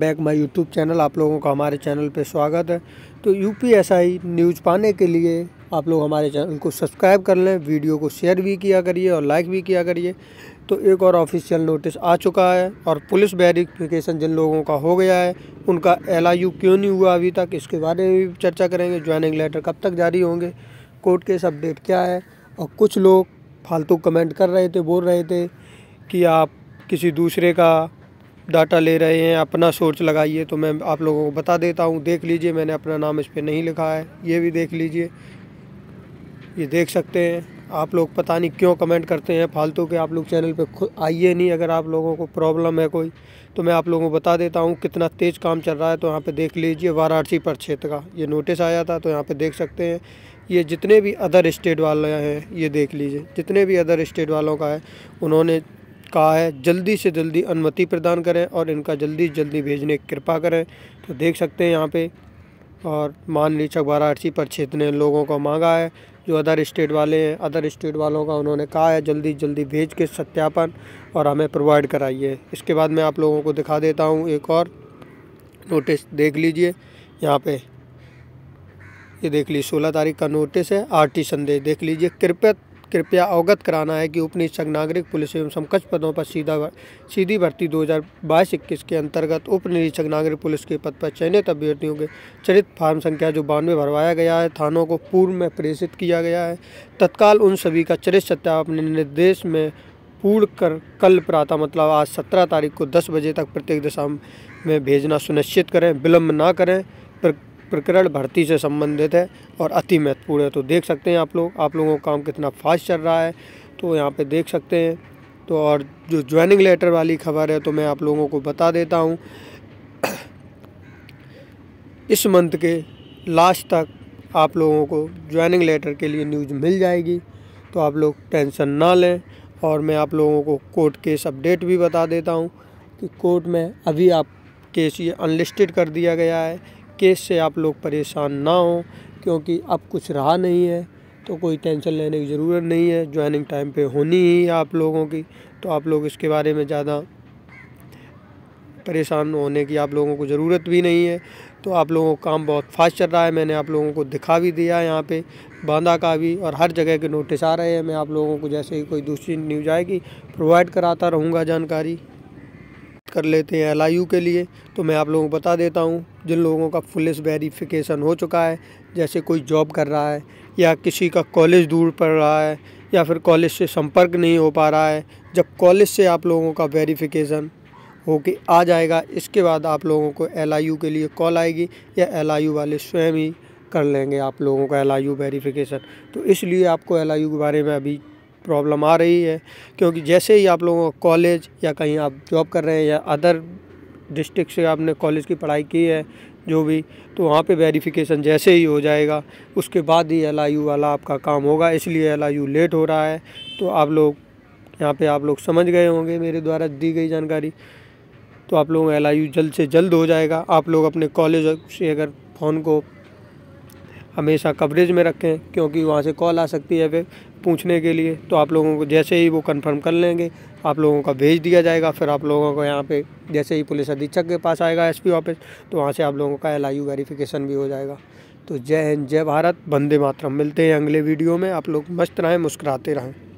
back my YouTube channel आप लोगों का हमारे चैनल पे स्वागत है तो यूपीएसआई न्यूज़ पाने के लिए आप लोग हमारे चैनल को सब्सक्राइब कर लें वीडियो को शेयर भी किया करिए और लाइक भी किया करिए तो एक और ऑफिशियल नोटिस आ चुका है और पुलिस वेरिफिकेशन जिन लोगों का हो गया है उनका एल क्यों नहीं हुआ अभी तक इसके बारे में भी चर्चा करेंगे ज्वाइनिंग लेटर कब तक जारी होंगे कोर्ट केस अपडेट क्या है और कुछ लोग फालतू कमेंट कर रहे थे बोल रहे थे कि आप किसी दूसरे का डाटा ले रहे हैं अपना सोर्स लगाइए तो मैं आप लोगों को बता देता हूँ देख लीजिए मैंने अपना नाम इस पर नहीं लिखा है ये भी देख लीजिए ये देख सकते हैं आप लोग पता नहीं क्यों कमेंट करते हैं फालतू के आप लोग चैनल पे खुद आइए नहीं अगर आप लोगों को प्रॉब्लम है कोई तो मैं आप लोगों को बता देता हूँ कितना तेज़ काम चल रहा है तो यहाँ पे देख लीजिए वाराणसी पर क्षेत्र का ये नोटिस आया था तो यहाँ पे देख सकते हैं ये जितने भी अदर स्टेट वाले हैं ये देख लीजिए जितने भी अदर स्टेट वालों का है उन्होंने कहा है जल्दी से जल्दी अनुमति प्रदान करें और इनका जल्दी जल्दी भेजने की कृपा करें तो देख सकते हैं यहाँ पे और मान लीजिए वाराणसी पर क्षेत्र लोगों को मांगा है जो अदर स्टेट वाले हैं अदर स्टेट वालों का उन्होंने कहा है जल्दी जल्दी भेज के सत्यापन और हमें प्रोवाइड कराइए इसके बाद मैं आप लोगों को दिखा देता हूँ एक और नोटिस देख लीजिए यहाँ पर ये देख लीजिए सोलह तारीख का नोटिस है आर संदेश देख लीजिए कृपया कृपया अवगत कराना है कि उपनिरीक्षक नागरिक पुलिस एवं समकक्ष पदों पर सीधा सीधी भर्ती दो हज़ार बाईस इक्कीस के अंतर्गत उप निरीक्षक नागरिक पुलिस के पद पर चयनित अभ्यर्थियों के चरित फार्म संख्या जो बानवे भरवाया गया है थानों को पूर्व में प्रेषित किया गया है तत्काल उन सभी का चरित सत्यापन निर्देश में पूर्ण कर कल प्रातः मतलब आज सत्रह तारीख को दस बजे तक प्रत्येक दिशा में भेजना सुनिश्चित करें विलम्ब ना करें प्रकरण भर्ती से संबंधित है और अति महत्वपूर्ण है तो देख सकते हैं आप लोग आप लोगों का काम कितना फास्ट चल रहा है तो यहाँ पे देख सकते हैं तो और जो ज्वाइनिंग लेटर वाली खबर है तो मैं आप लोगों को बता देता हूँ इस मंथ के लास्ट तक आप लोगों को ज्वाइनिंग लेटर के लिए न्यूज़ मिल जाएगी तो आप लोग टेंशन ना लें और मैं आप लोगों को कोर्ट केस अपडेट भी बता देता हूँ कि कोर्ट में अभी आप केस ये अनलिस्टेड कर दिया गया है केस से आप लोग परेशान ना हों क्योंकि अब कुछ रहा नहीं है तो कोई टेंशन लेने की ज़रूरत नहीं है ज्वाइनिंग टाइम पे होनी ही है आप लोगों की तो आप लोग इसके बारे में ज़्यादा परेशान होने की आप लोगों को ज़रूरत भी नहीं है तो आप लोगों का काम बहुत फास्ट चल रहा है मैंने आप लोगों को दिखा भी दिया है यहाँ पे बांदा का भी और हर जगह के नोटिस आ रहे हैं मैं आप लोगों को जैसे ही कोई दूसरी न्यूज़ आएगी प्रोवाइड कराता रहूँगा जानकारी कर लेते हैं एल के लिए तो मैं आप लोगों को बता देता हूँ जिन लोगों का फुलिस वेरीफिकेशन हो चुका है जैसे कोई जॉब कर रहा है या किसी का कॉलेज दूर पड़ रहा है या फिर कॉलेज से संपर्क नहीं हो पा रहा है जब कॉलेज से आप लोगों का वेरीफिकेशन होके आ जाएगा इसके बाद आप लोगों को एल के लिए कॉल आएगी या एल वाले स्वयं ही कर लेंगे आप लोगों का एल वेरीफिकेशन तो इसलिए आपको एल के बारे में अभी प्रॉब्लम आ रही है क्योंकि जैसे ही आप लोगों कॉलेज या कहीं आप जॉब कर रहे हैं या अदर डिस्ट्रिक्ट से आपने कॉलेज की पढ़ाई की है जो भी तो वहाँ पे वेरिफिकेशन जैसे ही हो जाएगा उसके बाद ही एल वाला आपका काम होगा इसलिए एल लेट हो रहा है तो आप लोग यहाँ पे आप लोग समझ गए होंगे मेरे द्वारा दी गई जानकारी तो आप लोगों एल जल्द से जल्द हो जाएगा आप लोग अपने कॉलेज से अगर फ़ोन को हमेशा कवरेज में रखें क्योंकि वहाँ से कॉल आ सकती है फिर पूछने के लिए तो आप लोगों को जैसे ही वो कंफर्म कर लेंगे आप लोगों का भेज दिया जाएगा फिर आप लोगों को यहाँ पे जैसे ही पुलिस अधीक्षक के पास आएगा एसपी ऑफिस तो वहाँ से आप लोगों का एल आई वेरिफिकेशन भी हो जाएगा तो जय हिंद जय भारत वंदे मातरम मिलते हैं अगले वीडियो में आप लोग मस्त रहें मुस्कुराते रहें